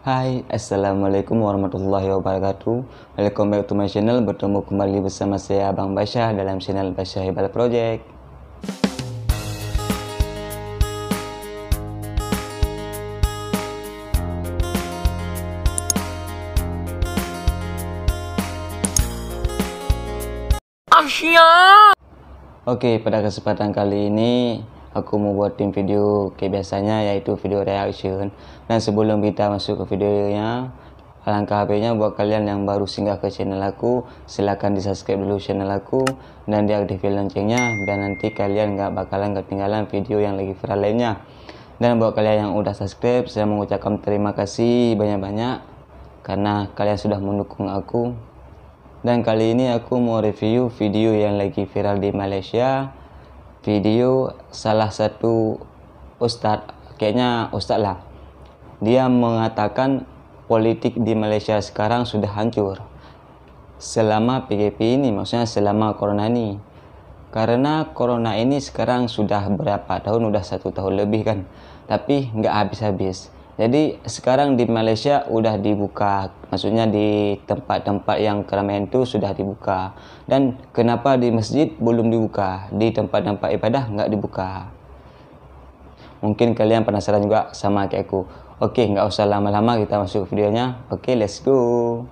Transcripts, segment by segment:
Hai, Assalamualaikum warahmatullahi wabarakatuh Welcome back to my channel Bertemu kembali bersama saya Abang Basha Dalam channel Basha Hebal Project Asya Oke, pada kesempatan kali ini aku mau tim video kayak biasanya yaitu video reaction dan sebelum kita masuk ke videonya alangkah baiknya buat kalian yang baru singgah ke channel aku silahkan di subscribe dulu channel aku dan diaktifkan loncengnya biar nanti kalian nggak bakalan ketinggalan video yang lagi viral lainnya dan buat kalian yang udah subscribe saya mengucapkan terima kasih banyak-banyak karena kalian sudah mendukung aku dan kali ini aku mau review video yang lagi viral di Malaysia video salah satu ustadz kayaknya ustadz lah dia mengatakan politik di Malaysia sekarang sudah hancur selama PKP ini maksudnya selama corona ini karena corona ini sekarang sudah berapa tahun udah satu tahun lebih kan tapi nggak habis-habis Jadi sekarang di Malaysia sudah dibuka, maksudnya di tempat-tempat yang keramaian itu sudah dibuka. Dan kenapa di masjid belum dibuka, di tempat-tempat ibadah enggak dibuka. Mungkin kalian penasaran juga sama kayak aku. Okey, enggak usah lama-lama kita masuk videonya. Okey, let's go.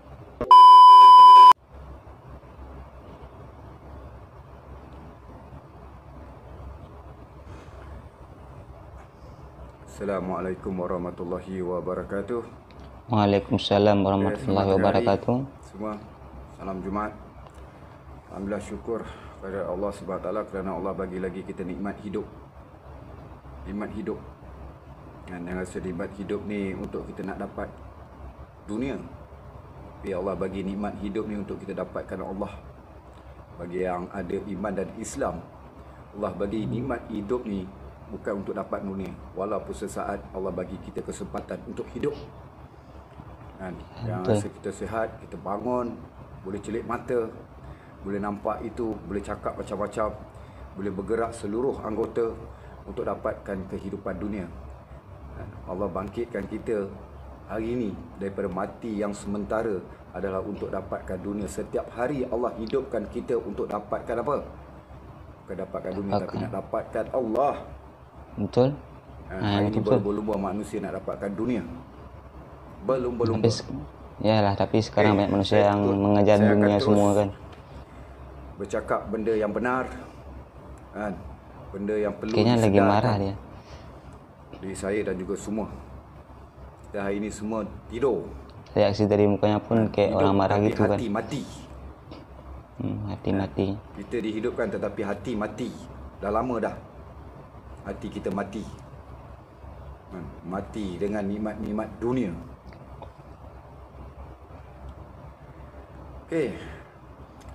Assalamualaikum warahmatullahi wabarakatuh. Waalaikumsalam warahmatullahi wabarakatuh. Semua salam Jumaat. Alhamdulillah syukur kepada Allah Subhanahu kerana Allah bagi lagi kita nikmat hidup. Nikmat hidup. Dan yang rasa nikmat hidup ni untuk kita nak dapat dunia. Tapi Allah bagi nikmat hidup ni untuk kita dapatkan Allah. Bagi yang ada iman dan Islam, Allah bagi nikmat hidup ni bukan untuk dapat dunia walaupun sesaat Allah bagi kita kesempatan untuk hidup kan yang rasa kita sihat kita bangun boleh celik mata boleh nampak itu boleh cakap macam-macam boleh bergerak seluruh anggota untuk dapatkan kehidupan dunia kan? Allah bangkitkan kita hari ini daripada mati yang sementara adalah untuk dapatkan dunia setiap hari Allah hidupkan kita untuk dapatkan apa bukan dapatkan dunia tapi nak dapatkan Allah Betul. Ha, ha itu berlumba manusia nak dapatkan dunia. Berlumba-lumba. lah, tapi eh, sekarang hey, banyak manusia yang betul. mengejar saya dunia semua kan. Bercakap benda yang benar. Kan? Benda yang perlu Kayaknya lagi marah dia. Jadi saya dan juga semua. Kita hari ini semua tidur. Reaksi dari mukanya pun kayak hidup, orang marah gitu hati, kan. Hati mati. Hmm, hati kan? mati. Kita dihidupkan tetapi hati mati. Dah lama dah hati kita mati ha, mati dengan nikmat-nikmat dunia Okay,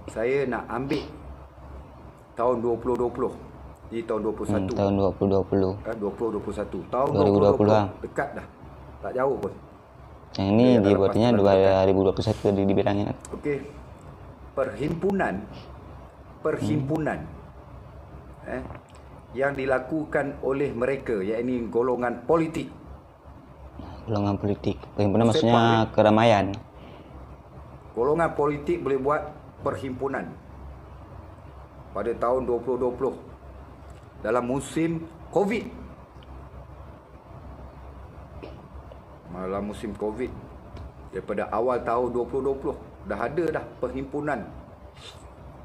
Saya nak ambil tahun 2020. Di tahun 21. Hmm, tahun 2020. 2021. Ha, tahun 2020, 2020 ha. dekat dah. Tak jauh pun. Yang ini okay, dibuatnya 2021 di di dibilangnya. Okey. Perhimpunan perhimpunan. Hmm. Eh, yang dilakukan oleh mereka yakni golongan politik golongan politik perhimpunan maksudnya keramaian golongan politik boleh buat perhimpunan pada tahun 2020 dalam musim covid malam musim covid daripada awal tahun 2020 dah ada dah perhimpunan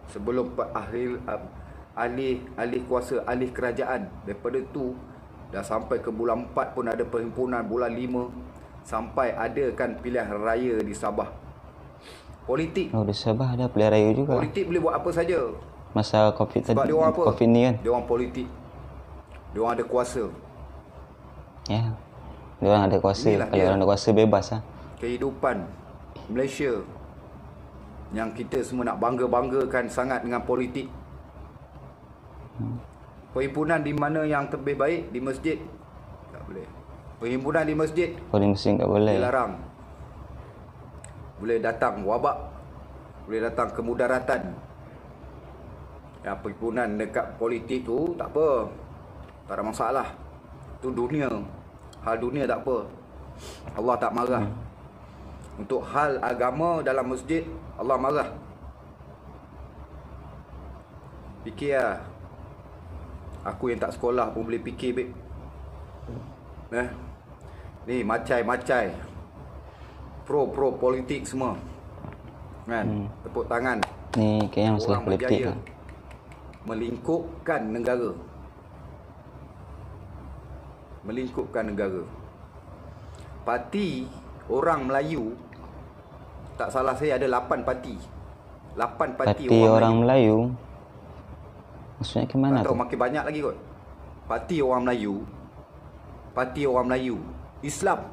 sebelum akhir alih alih kuasa alih kerajaan daripada tu dah sampai ke bulan 4 pun ada perhimpunan bulan 5 sampai ada kan pilihan raya di Sabah politik oh di Sabah ada pilihan raya juga politik boleh buat apa saja masa covid sebab tadi sebab covid ni kan dia orang politik dia orang ada kuasa ya yeah. dia orang ada kuasa Inilah kalau orang ada kuasa bebas lah. kehidupan Malaysia yang kita semua nak bangga-banggakan sangat dengan politik Hmm. Perhimpunan di mana yang terbaik baik? Di masjid? Tak boleh. Perhimpunan di masjid? Oh, di masjid tak boleh. Dilarang. Boleh datang wabak. Boleh datang kemudaratan. Ya, perhimpunan dekat politik tu tak apa. Tak ada masalah. Tu dunia. Hal dunia tak apa. Allah tak marah. Hmm. Untuk hal agama dalam masjid, Allah marah. Fikir Ya. Aku yang tak sekolah pun boleh fikir babe. Eh? Ni macai-macai Pro-pro politik semua Kan? Hmm. Tepuk tangan Ni yang salah politik lah Melingkupkan negara Melingkupkan negara Parti orang Melayu Tak salah saya ada 8 parti 8 parti, parti orang, orang Melayu, Melayu. Maksudnya ke mana tak tu? makin banyak lagi kot. Parti orang Melayu. Parti orang Melayu. Islam.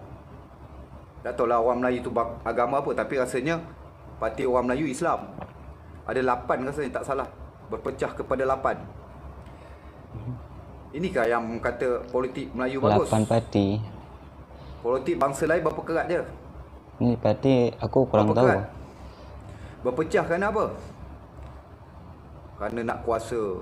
Tak tahu lah orang Melayu tu agama apa. Tapi rasanya parti orang Melayu Islam. Ada lapan rasanya tak salah. Berpecah kepada lapan. Mhm. Ini kah yang kata politik Melayu bagus? Lapan parti. Politik bangsa lain berapa kerat dia? Ni parti aku kurang berapa tahu. Kerat? Berpecah kerana apa? Kerana nak kuasa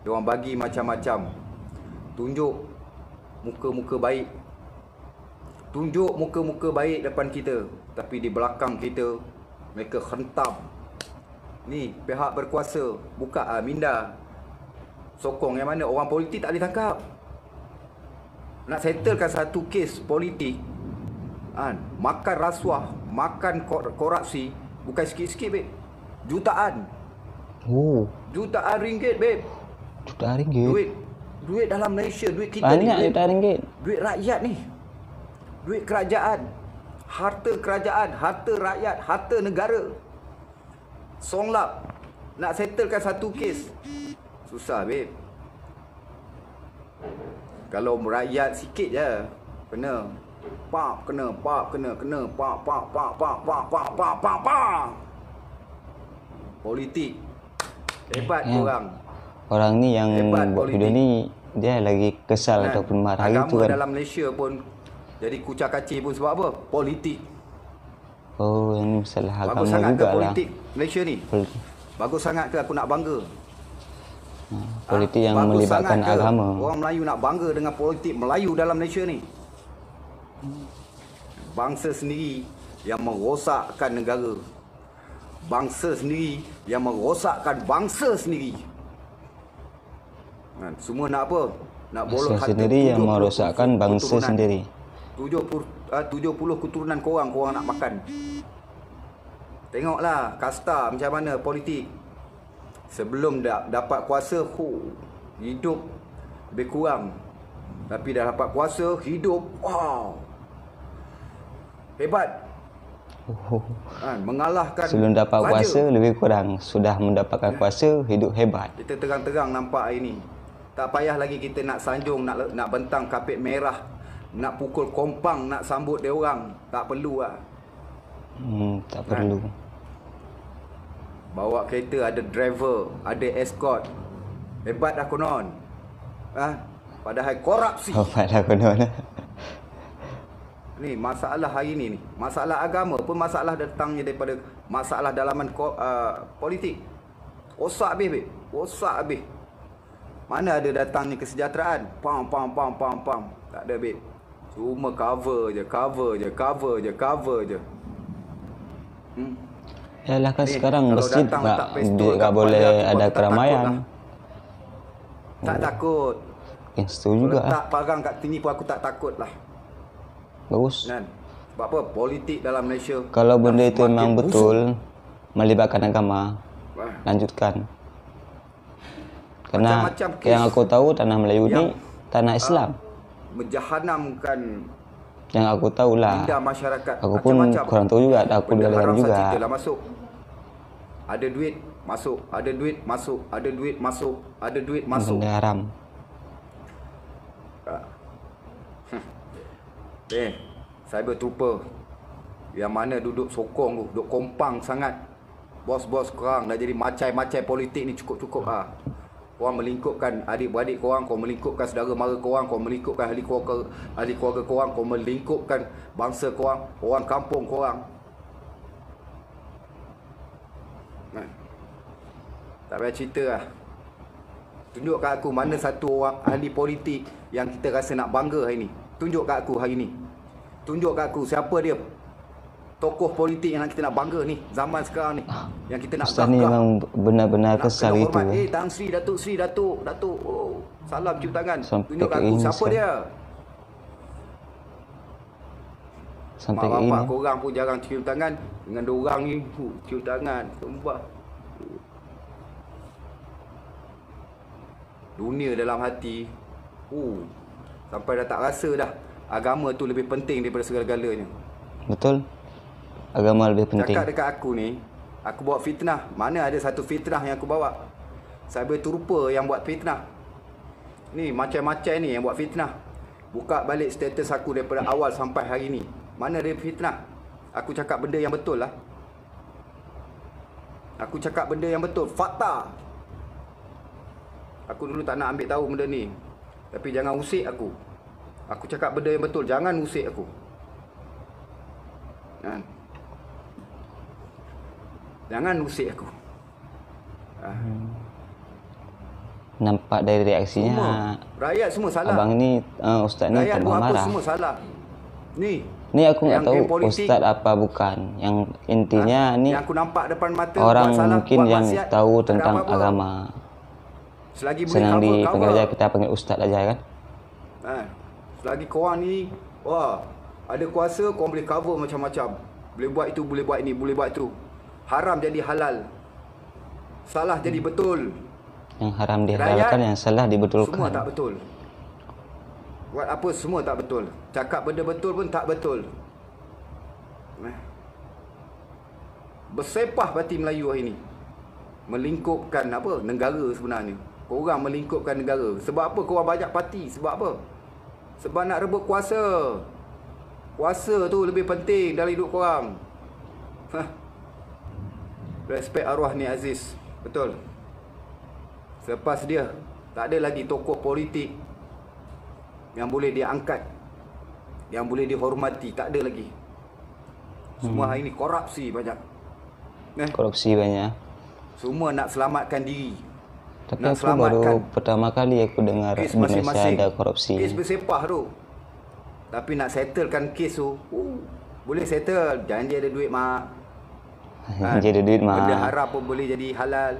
Dia orang bagi macam-macam. Tunjuk muka-muka baik. Tunjuk muka-muka baik depan kita. Tapi di belakang kita, mereka hentam. Ni, pihak berkuasa. Buka lah, minda. Sokong yang mana orang politik tak boleh tangkap. Nak settlekan satu kes politik. Kan? Makan rasuah, makan kor- korupsi. Bukan sikit-sikit, babe. Jutaan. Oh. Jutaan ringgit, babe juta ringgit duit duit dalam Malaysia duit kita banyak ni, juta ringgit duit rakyat ni duit kerajaan harta kerajaan harta rakyat harta negara songlap nak settlekan satu kes susah babe kalau merayat sikit je kena pap kena pap kena kena pap pap pap pap pap pap pap pap pap politik hebat yeah. orang orang ni yang Hebat buat video ni dia lagi kesal kan? ataupun marah Agama itu kan. Agama dalam Malaysia pun jadi kucak kaci pun sebab apa? Politik. Oh, ini masalah Bagus agama juga lah. Bagus sangat ke politik Malaysia ni? Politik. Bagus sangat ke aku nak bangga? Ha, politik ha? yang melibatkan agama. Orang Melayu nak bangga dengan politik Melayu dalam Malaysia ni? Bangsa sendiri yang merosakkan negara. Bangsa sendiri yang merosakkan bangsa sendiri. Kan? Semua nak apa? Nak bolos hati sendiri yang merosakkan bangsa keturunan. sendiri. 70 ah, keturunan korang korang nak makan. Tengoklah kasta macam mana politik. Sebelum dah dapat kuasa, hu, hidup lebih kurang. Tapi dah dapat kuasa, hidup wow. Hebat. Ha, mengalahkan Sebelum dapat raja. kuasa, lebih kurang. Sudah mendapatkan ya. kuasa, hidup hebat. Kita terang-terang nampak hari ini tak payah lagi kita nak sanjung nak nak bentang kapit merah nak pukul kompang nak sambut dia orang tak perlu lah hmm, tak kan? perlu bawa kereta ada driver ada escort hebat dah konon ah ha? padahal korupsi hebat dah konon ni masalah hari ni ni masalah agama pun masalah datangnya daripada masalah dalaman uh, politik rosak habis be rosak habis mana ada datangnya kesejahteraan? Pam pam pam pam pam. Tak ada bit. Cuma cover je, cover je, cover je, cover je. Hmm. Yalah kan sekarang masjid tak, tak, tak, tak boleh ada keramaian. Tak takut. Lah. Hmm. Eh, setuju juga. Ah. Tak parang kat sini pun aku tak takut lah. Bagus. Kan? Sebab apa? Politik dalam Malaysia. Kalau benda kan itu memang busuk. betul, melibatkan agama, Lanjutkan. Kerana macam-macam yang aku tahu tanah Melayu ni tanah Islam. Uh, menjahanamkan yang aku tahu lah. masyarakat. Aku pun kurang tahu juga. Aku dah lihat juga. masuk. Ada duit masuk. Ada duit masuk. Ada duit masuk. Ada duit masuk. Benda haram. Ah. Eh, saya trooper Yang mana duduk sokong tu Duduk kompang sangat Bos-bos korang dah jadi macai-macai politik ni cukup-cukup ah. -cukup, korang melingkupkan adik-beradik korang, korang melingkupkan saudara mara korang, korang melingkupkan ahli keluarga, ahli keluarga korang, korang melingkupkan bangsa korang, orang kampung korang. Nah. Tak payah cerita lah. Tunjukkan aku mana satu orang ahli politik yang kita rasa nak bangga hari ni. Tunjukkan aku hari ni. Tunjukkan aku siapa dia tokoh politik yang kita nak bangga ni zaman sekarang ni yang kita nak Ustaz ni memang benar-benar kesal itu eh. eh Tang Sri Datuk Sri Datuk Datuk oh, salam cium tangan sampai tunjuk aku ini, siapa dia sampai Mak ini kau orang pun jarang cium tangan dengan dua orang ni cium tangan sumpah dunia dalam hati uh sampai dah tak rasa dah agama tu lebih penting daripada segala-galanya betul agama lebih penting. Cakap dekat aku ni, aku bawa fitnah. Mana ada satu fitnah yang aku bawa? Cyber terupa yang buat fitnah. Ni macam-macam ni yang buat fitnah. Buka balik status aku daripada awal sampai hari ni. Mana ada fitnah? Aku cakap benda yang betul lah. Aku cakap benda yang betul. Fakta. Aku dulu tak nak ambil tahu benda ni. Tapi jangan usik aku. Aku cakap benda yang betul. Jangan usik aku. Ha? Nah. Jangan usik aku. Hmm. Nampak dari reaksinya. Semua. Rakyat semua salah. Abang ni uh, ustaz ni tak marah. Rakyat semua salah. Ni. Ni aku nak tahu politik, ustaz apa bukan. Yang intinya ha? ni yang aku nampak depan mata orang salah, mungkin yang masyarakat. tahu tentang apa -apa. agama. Selagi Senang di pengajar kita panggil ustaz aja lah, kan. Ha. Selagi korang ni wah ada kuasa korang boleh cover macam-macam. Boleh buat itu, boleh buat ini, boleh buat itu haram jadi halal salah jadi hmm. betul yang haram dihalalkan yang salah dibetulkan semua tak betul buat apa semua tak betul cakap benda betul pun tak betul eh. bersepah batin Melayu hari ini melingkupkan apa negara sebenarnya korang melingkupkan negara sebab apa korang banyak parti sebab apa sebab nak rebut kuasa kuasa tu lebih penting dalam hidup korang Hah. Respek arwah ni Aziz Betul Selepas dia Tak ada lagi tokoh politik Yang boleh diangkat Yang boleh dihormati Tak ada lagi Semua hmm. hari ni korupsi banyak eh? Korupsi banyak Semua nak selamatkan diri Tapi nak aku selamatkan baru pertama kali aku dengar kes Indonesia masing -masing. ada korupsi Kes bersepah tu Tapi nak settlekan kes tu uh, Boleh settle Janji ada duit mak Ha, kan? jadi duit mah. Benda haram pun boleh jadi halal.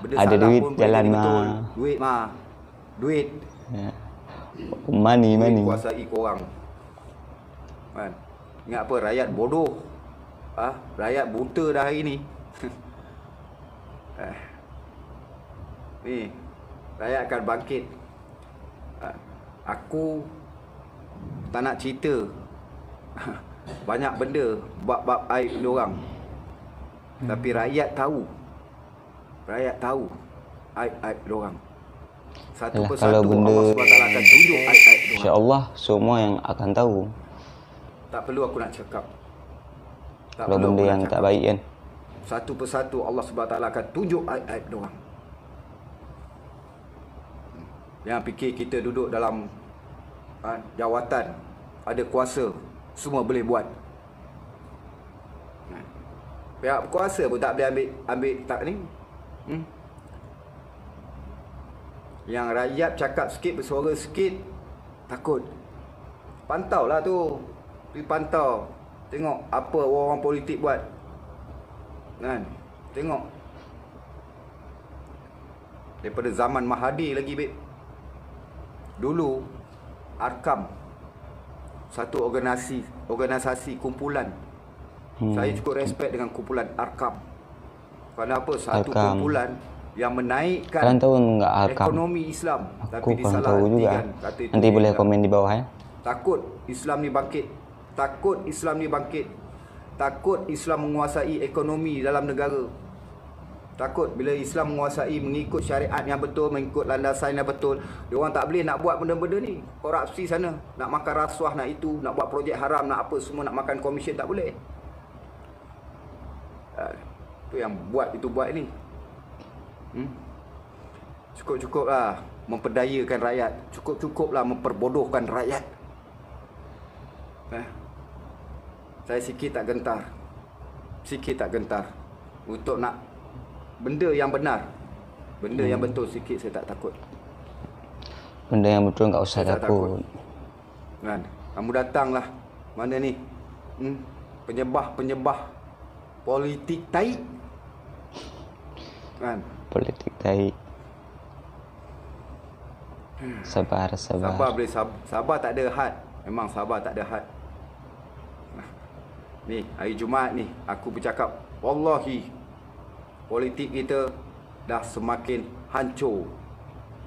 Benda ada duit pun jalan mah. Duit mah. Duit. Ya. Money, duit money. Kuasa iko orang. Kan. Ingat apa rakyat bodoh. Ah, ha? rakyat buta dah hari ni. Eh. ni, rakyat akan bangkit. Ah, aku tak nak cerita banyak benda bab-bab aib dia orang hmm. tapi rakyat tahu rakyat tahu aib aib orang satu Yalah, persatu Allah benda Allah akan tunjuk aib aib orang insyaallah semua yang akan tahu tak perlu aku nak cakap tak kalau benda yang cakap. tak baik kan satu persatu Allah SWT akan tunjuk aib aib orang yang fikir kita duduk dalam ha, jawatan ada kuasa semua boleh buat Pihak kuasa pun tak boleh ambil ambil tak ni. Hmm? Yang rakyat cakap sikit, bersuara sikit, takut. Pantau lah tu. Pergi pantau. Tengok apa orang politik buat. Kan? Tengok. Daripada zaman Mahathir lagi, Bik. Dulu, Arkam. Satu organisasi, organisasi kumpulan hmm. saya cukup respect dengan kumpulan Arkam. Kerana apa? Satu Arkam. kumpulan yang menaikkan Kalian tahu enggak Arkam? ekonomi Islam. Aku Tapi kurang tahu juga. Eh. Kata Nanti boleh Islam. komen di bawah ya. Takut Islam ni bangkit. Takut Islam ni bangkit. Takut Islam menguasai ekonomi dalam negara. Takut bila Islam menguasai mengikut syariat yang betul, mengikut landasan yang betul. Dia orang tak boleh nak buat benda-benda ni. Korupsi sana. Nak makan rasuah, nak itu, nak buat projek haram, nak apa semua, nak makan komisen tak boleh. Apa yang buat itu buat ni? Hmm? Cukup-cukuplah memperdayakan rakyat. Cukup-cukuplah memperbodohkan rakyat. Eh? Saya sikit tak gentar. Sikit tak gentar. Untuk nak benda yang benar. Benda hmm. yang betul sikit saya tak takut. Benda yang betul enggak usah takut. takut. Kan? Kamu datanglah. Mana ni? Hmm? Penyebah-penyebah politik taik kan politik tai hmm. sabar sabar sabar boleh sabar, sabar tak ada had memang sabar tak ada had ni hari jumaat ni aku bercakap wallahi politik kita dah semakin hancur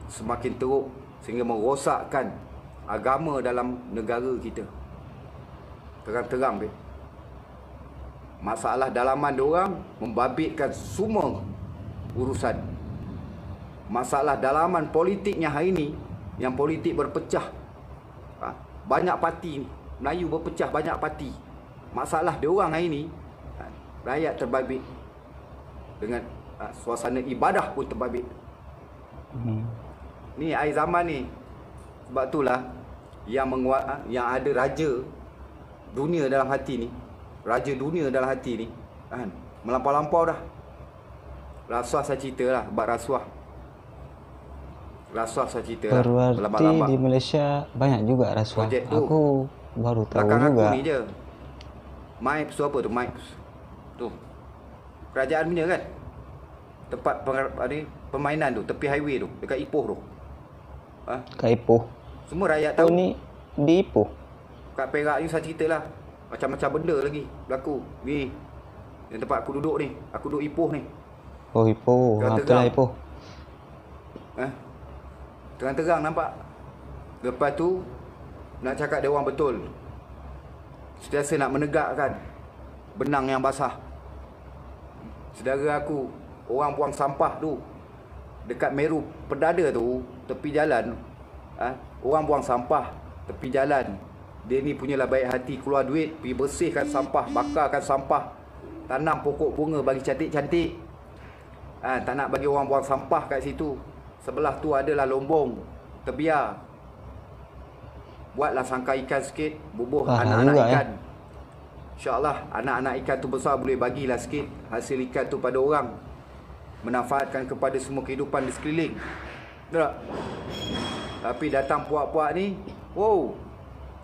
semakin teruk sehingga merosakkan agama dalam negara kita terang-terang be masalah dalaman diorang membabitkan semua urusan masalah dalaman politiknya hari ini yang politik berpecah ha, banyak parti Melayu berpecah banyak parti masalah dia orang hari ini ha, rakyat terbabit dengan ha, suasana ibadah pun terbabit hmm. ni air zaman ni sebab itulah yang menguat, yang ada raja dunia dalam hati ni raja dunia dalam hati ni kan melampau-lampau dah Rasuah saya cerita lah Bab rasuah Rasuah saya cerita Berarti lah Berarti di Malaysia Banyak juga rasuah Projek Aku tu. baru tahu Belakang juga Belakang aku ni je Mike tu apa tu Mike Tu Kerajaan punya kan Tempat peng, ni, permainan tu Tepi highway tu Dekat Ipoh tu ha? Dekat Ipoh Semua rakyat tahu ni di Ipoh Kat Perak ni saya cerita lah Macam-macam benda lagi berlaku Ni Yang tempat aku duduk ni Aku duduk Ipoh ni Oh hipo, apa lah hipo? Eh? Terang-terang nampak? Lepas tu, nak cakap dia orang betul. Setiasa nak menegakkan benang yang basah. Sedara aku, orang buang sampah tu. Dekat Meru, pedada tu, tepi jalan. Eh? Orang buang sampah, tepi jalan. Dia ni punyalah baik hati keluar duit, pergi bersihkan sampah, bakarkan sampah. Tanam pokok bunga bagi cantik-cantik ha, Tak nak bagi orang buang sampah kat situ Sebelah tu adalah lombong Terbiar Buatlah sangka ikan sikit Bubuh ah, anak-anak eh. ikan ya. InsyaAllah anak-anak ikan tu besar Boleh bagilah sikit hasil ikan tu pada orang Menafaatkan kepada semua kehidupan di sekeliling Tidak? Tapi datang puak-puak ni Wow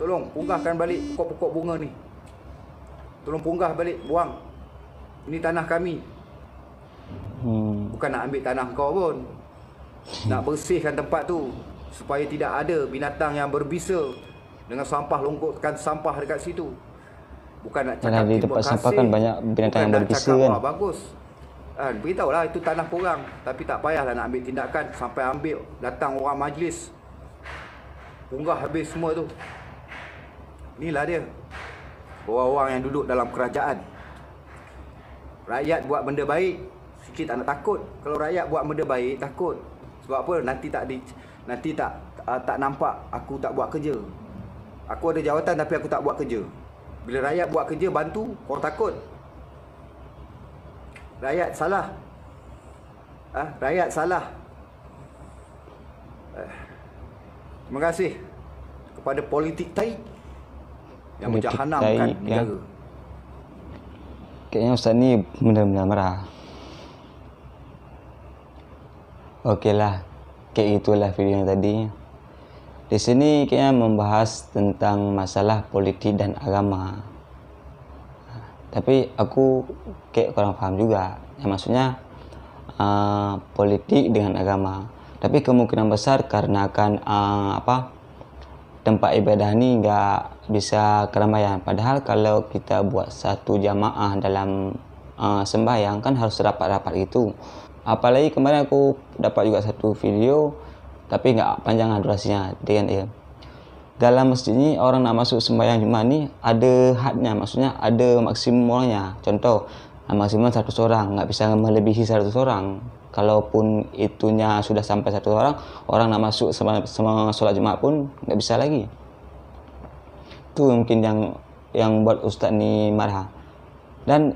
Tolong punggahkan balik pokok-pokok bunga ni Tolong punggah balik, buang Ini tanah kami hmm. bukan nak ambil tanah kau pun nak hmm. bersihkan tempat tu supaya tidak ada binatang yang berbisa dengan sampah longkotkan sampah dekat situ bukan nak cakap di tempat sampah kan banyak binatang yang berbisa cakap, kan bagus kan, Beritahu lah itu tanah korang tapi tak payahlah nak ambil tindakan sampai ambil datang orang majlis punggah habis semua tu inilah dia orang-orang yang duduk dalam kerajaan rakyat buat benda baik kita tak nak takut kalau rakyat buat benda baik takut sebab apa nanti tak di nanti tak uh, tak nampak aku tak buat kerja aku ada jawatan tapi aku tak buat kerja bila rakyat buat kerja bantu kau takut rakyat salah ah ha? rakyat salah uh. terima kasih kepada politik tai yang menjahanamkan ya. negara kayaknya Ustaz ni benar-benar marah Okeylah. Kayak itulah video yang tadi. Di sini kita membahas tentang masalah politik dan agama. Tapi aku kayak kurang faham juga. Yang maksudnya uh, politik dengan agama. Tapi kemungkinan besar karena kan uh, apa tempat ibadah ni enggak bisa keramaian. Padahal kalau kita buat satu jamaah dalam uh, sembahyang kan harus rapat-rapat itu. Apalagi kemarin aku dapat juga satu video tapi enggak panjang lah durasinya dengan dia. Dalam masjid ni orang nak masuk sembahyang Jumaat ni ada hadnya maksudnya ada maksimumnya. Contoh maksimum satu orang enggak bisa melebihi satu orang. Kalaupun itunya sudah sampai satu orang, orang nak masuk sembahyang solat Jumaat pun enggak bisa lagi. Tu mungkin yang yang buat ustaz ni marah. Dan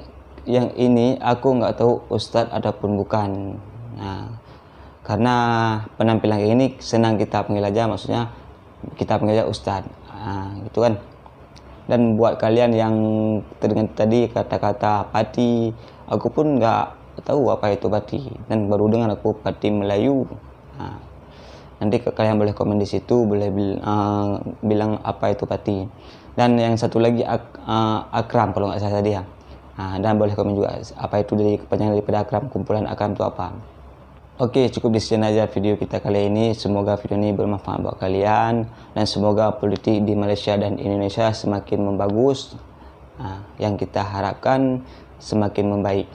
yang ini aku nggak tahu ustadz ataupun bukan nah karena penampilan ini senang kita panggil aja kita panggil aja ustadz nah, gitu kan dan buat kalian yang terdengar tadi kata-kata pati aku pun nggak tahu apa itu pati dan baru dengar aku pati Melayu nah, nanti kalian boleh komen di situ boleh bil uh, bilang apa itu pati dan yang satu lagi ak uh, akram kalau nggak salah tadi ya Nah, dan boleh komen juga apa itu dari kepanjangan daripada akram, kumpulan akram itu apa. Oke, cukup di sini aja video kita kali ini. Semoga video ini bermanfaat buat kalian dan semoga politik di Malaysia dan Indonesia semakin membagus. Nah, yang kita harapkan semakin membaik.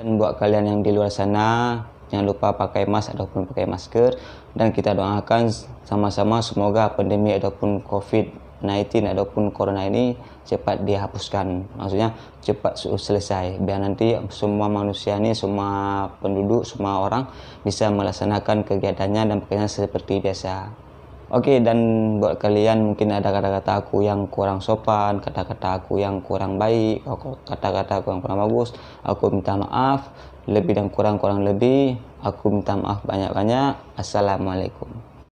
Dan buat kalian yang di luar sana, jangan lupa pakai mask ataupun pakai masker dan kita doakan sama-sama semoga pandemi ataupun COVID COVID-19 ataupun corona ini cepat dihapuskan. Maksudnya cepat selesai biar nanti semua manusia ini, semua penduduk, semua orang bisa melaksanakan kegiatannya dan pekerjaannya seperti biasa. Oke, okay, dan buat kalian mungkin ada kata-kata aku yang kurang sopan, kata-kata aku yang kurang baik, kata-kata aku yang kurang bagus, aku minta maaf, lebih dan kurang-kurang lebih, aku minta maaf banyak-banyak. Assalamualaikum.